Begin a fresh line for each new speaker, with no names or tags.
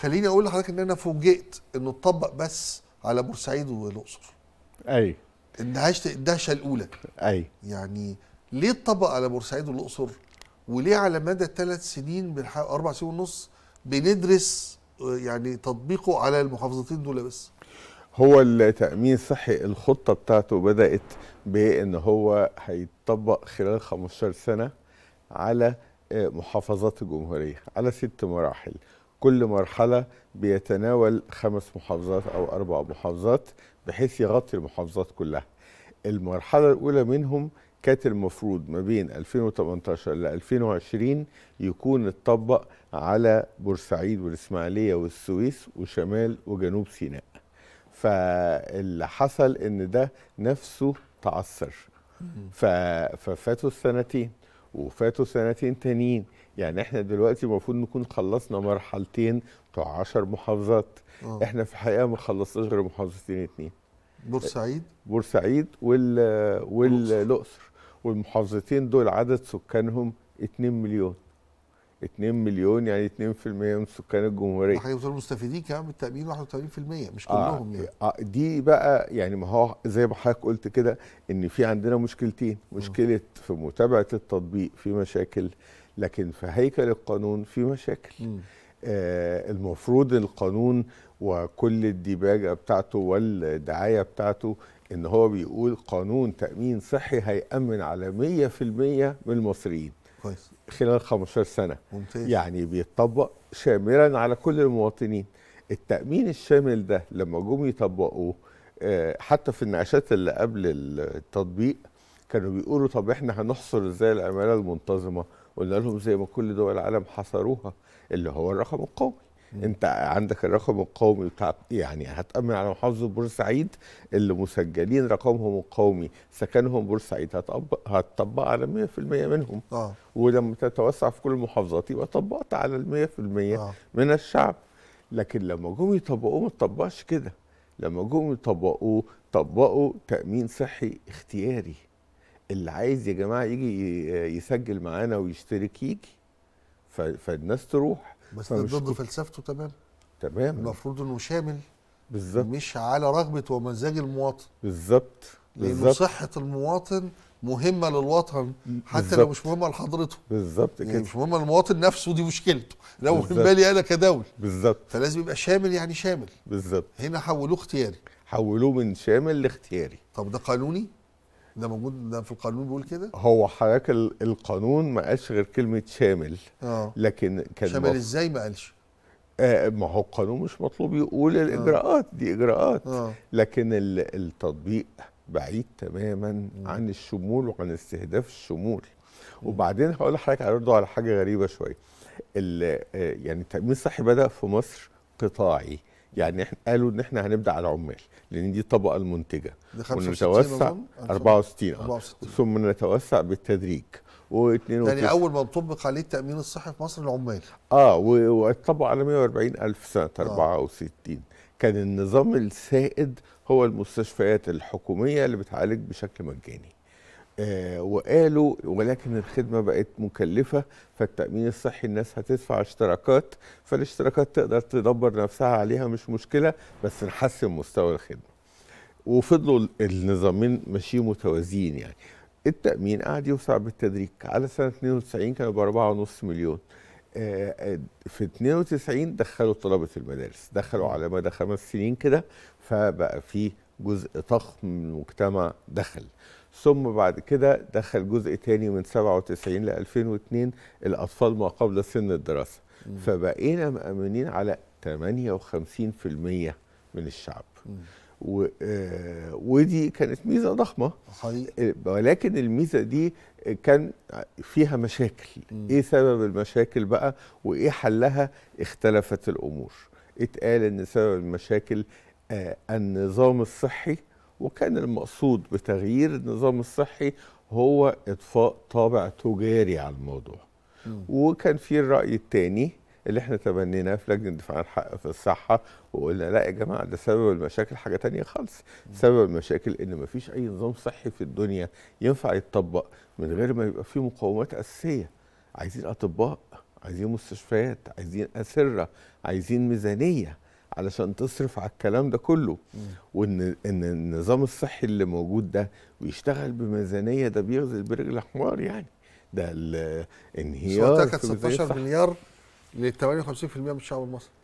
خليني اقول لحضرتك ان انا فوجئت انه اتطبق بس على بورسعيد والاقصر اي اندهشت الدهشه الاولى اي يعني ليه اتطبق على بورسعيد والاقصر وليه على مدى ثلاث سنين بنحاول اربع سنين ونص بندرس آه، يعني تطبيقه على المحافظتين دول بس
هو التامين الصحي الخطه بتاعته بدات بان هو هيتطبق خلال 15 سنه على آه، محافظات الجمهوريه على ست مراحل كل مرحلة بيتناول خمس محافظات أو أربع محافظات بحيث يغطي المحافظات كلها المرحلة الأولى منهم كانت المفروض ما بين 2018 ل 2020 يكون اتطبق على بورسعيد والإسماعيلية والسويس وشمال وجنوب سيناء فاللي حصل ان ده نفسه تعثر ففاتوا السنتين وفاتوا سنتين تانيين يعني احنا دلوقتي المفروض نكون خلصنا مرحلتين بتوع 10 محافظات أوه. احنا في الحقيقه ما خلصناش غير محافظتين اتنين بورسعيد بورسعيد وال والاقصر والمحافظتين دول عدد سكانهم 2 مليون 2 مليون يعني 2% من سكان الجمهوريه
هيفضلوا مستفيدين كمان من التامين 81% مش آه، كلهم آه يعني
آه دي بقى يعني ما هو زي ما حضرتك قلت كده ان في عندنا مشكلتين مشكله م. في متابعه التطبيق في مشاكل لكن في هيكل القانون في مشاكل آه المفروض القانون وكل الديباجه بتاعته والدعايه بتاعته ان هو بيقول قانون تامين صحي هيامن على 100% من المصريين كويس خلال 15 سنه ممتاز يعني بيتطبق شاملا على كل المواطنين التامين الشامل ده لما جم يطبقوه آه، حتى في النقاشات اللي قبل التطبيق كانوا بيقولوا طب احنا هنحصر ازاي العماله المنتظمه قلنا لهم زي ما كل دول العالم حصروها اللي هو الرقم القومي انت عندك الرقم القومي بتاع يعني هتامن على محافظه بورسعيد اللي مسجلين رقمهم القومي سكنهم بورسعيد هتطبق على 100% منهم آه. ولما تتوسع في كل المحافظات يبقى طبقت على ال 100% آه. من الشعب لكن لما جم يطبقوه ما تطبقش كده لما جم يطبقوه طبقوا تامين صحي اختياري اللي عايز يا جماعه يجي يسجل
معانا ويشترك يجي فالناس تروح بس ده ضد فلسفته تمام تمام المفروض انه شامل بالظبط مش على رغبه ومزاج المواطن بالظبط لانه صحه المواطن مهمه للوطن حتى بالزبط. لو مش مهمه لحضرته بالظبط يعني كده مش مهمه للمواطن نفسه دي مشكلته لو مهمه بالي انا كدول بالظبط فلازم يبقى شامل يعني شامل بالظبط هنا حولوه اختياري حولوه من شامل لاختياري طب ده قانوني ده موجود ده في القانون بيقول كده هو حضرتك القانون
ما قالش غير كلمه شامل اه لكن كان شامل ازاي ما قالش آه ما هو القانون مش مطلوب يقول آه. الاجراءات آه. دي اجراءات آه. لكن التطبيق بعيد تماما م. عن الشمول وعن استهداف الشمول م. وبعدين هقول لحضرتك برضه على حاجه غريبه شويه آه، يعني التامين الصحي بدا في مصر قطاعي يعني احنا قالوا ان احنا هنبدا على العمال لان دي الطبقه المنتجه ونتوسع 64 اه ثم نتوسع بالتدريج و2 يعني اول
ما طبق عليه التامين الصحي في مصر العمال
اه واتطبق على 140 الف سنه 64 آه. كان النظام السائد هو المستشفيات الحكوميه اللي بتعالج بشكل مجاني آه، وقالوا ولكن الخدمه بقت مكلفه فالتامين الصحي الناس هتدفع اشتراكات فالاشتراكات تقدر تدبر نفسها عليها مش مشكله بس نحسن مستوى الخدمه وفضلوا النظامين ماشيين متوازيين يعني التامين قعد يوسع بالتدريج على سنه 92 كانوا ب 4.5 مليون آه، آه، في 92 دخلوا طلبه المدارس دخلوا على مدى خمس سنين كده فبقى في جزء ضخم من المجتمع دخل ثم بعد كده دخل جزء تاني من 97 ل 2002 الأطفال ما قبل سن الدراسة مم. فبقينا مأمنين على 58% من الشعب و آه ودي كانت ميزه ضخمه حقيقي. ولكن الميزه دي كان فيها مشاكل مم. ايه سبب المشاكل بقى وايه حلها اختلفت الامور اتقال ان سبب المشاكل آه النظام الصحي وكان المقصود بتغيير النظام الصحي هو اضفاء طابع تجاري على الموضوع م. وكان في الراي الثاني اللي احنا تبنيناه في لجنه دفاع عن الحق في الصحه وقلنا لا يا جماعه ده سبب المشاكل حاجه تانية خالص سبب المشاكل ان ما فيش اي نظام صحي في الدنيا ينفع يتطبق من غير ما يبقى فيه مقومات اساسيه عايزين اطباء عايزين مستشفيات عايزين اسره عايزين ميزانيه علشان تصرف على الكلام ده كله وان ان النظام الصحي اللي موجود ده ويشتغل بميزانيه ده بيغزل برجل حمار يعني ده الانهيار كانت 16
مليار لل 58% من الشعب المصري